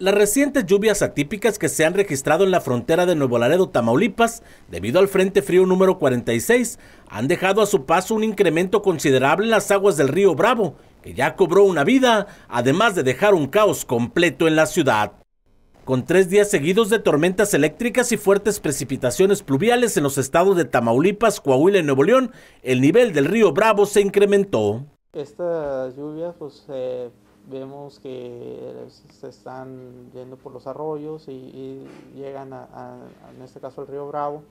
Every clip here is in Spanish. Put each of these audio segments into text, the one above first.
Las recientes lluvias atípicas que se han registrado en la frontera de Nuevo Laredo, Tamaulipas, debido al Frente Frío número 46, han dejado a su paso un incremento considerable en las aguas del río Bravo, que ya cobró una vida, además de dejar un caos completo en la ciudad. Con tres días seguidos de tormentas eléctricas y fuertes precipitaciones pluviales en los estados de Tamaulipas, Coahuila y Nuevo León, el nivel del río Bravo se incrementó. Estas lluvias pues, eh, vemos que eh, se están yendo por los arroyos y, llegan a, en este caso al río Bravo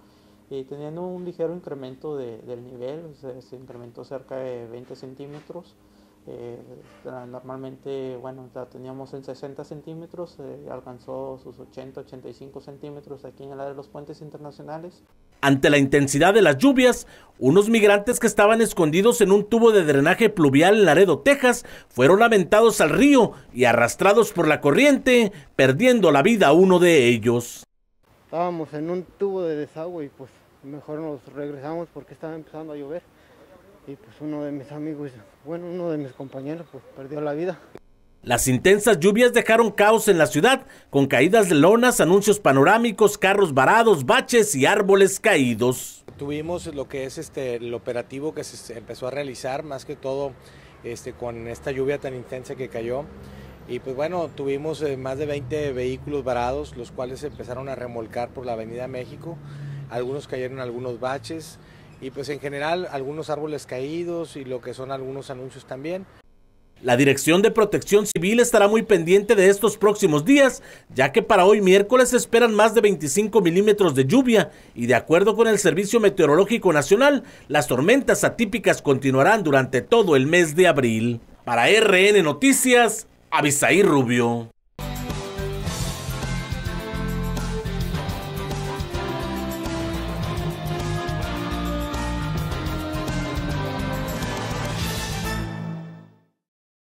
y teniendo un ligero incremento del nivel, se, incrementó cerca de 20 centímetros eh, ah, normalmente, bueno, la teníamos en 60 centímetros, eh, alcanzó sus 80-85 centímetros aquí en el área de los puentes internacionales. Ante la intensidad de las lluvias, unos migrantes que estaban escondidos en un tubo de drenaje pluvial en Laredo, Texas, fueron aventados al río y arrastrados por la corriente, perdiendo la vida uno de ellos. Estábamos en un tubo de desagüe y pues mejor nos regresamos porque estaba empezando a llover y pues uno de mis amigos, bueno, uno de mis compañeros pues perdió la vida. Las intensas lluvias dejaron caos en la ciudad, con caídas de lonas, anuncios panorámicos, carros varados, baches y árboles caídos. Tuvimos lo que es este el operativo que se empezó a realizar, más que todo este, con esta lluvia tan intensa que cayó. Y pues bueno, tuvimos eh, más de 20 vehículos varados, los cuales empezaron a remolcar por la Avenida México. Algunos cayeron en algunos baches, y pues en general algunos árboles caídos y lo que son algunos anuncios también. La Dirección de Protección Civil estará muy pendiente de estos próximos días, ya que para hoy miércoles esperan más de 25 milímetros de lluvia y de acuerdo con el Servicio Meteorológico Nacional, las tormentas atípicas continuarán durante todo el mes de abril. Para RN Noticias, Avisaí Rubio.